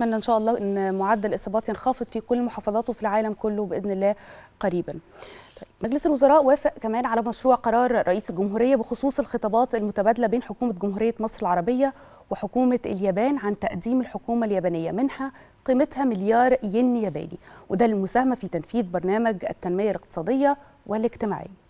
نتمنى ان شاء الله ان معدل الاصابات ينخفض في كل المحافظات وفي العالم كله باذن الله قريبا طيب. مجلس الوزراء وافق كمان على مشروع قرار رئيس الجمهوريه بخصوص الخطابات المتبادله بين حكومه جمهوريه مصر العربيه وحكومه اليابان عن تقديم الحكومه اليابانيه منحه قيمتها مليار ين ياباني وده للمساهمه في تنفيذ برنامج التنميه الاقتصاديه والاجتماعيه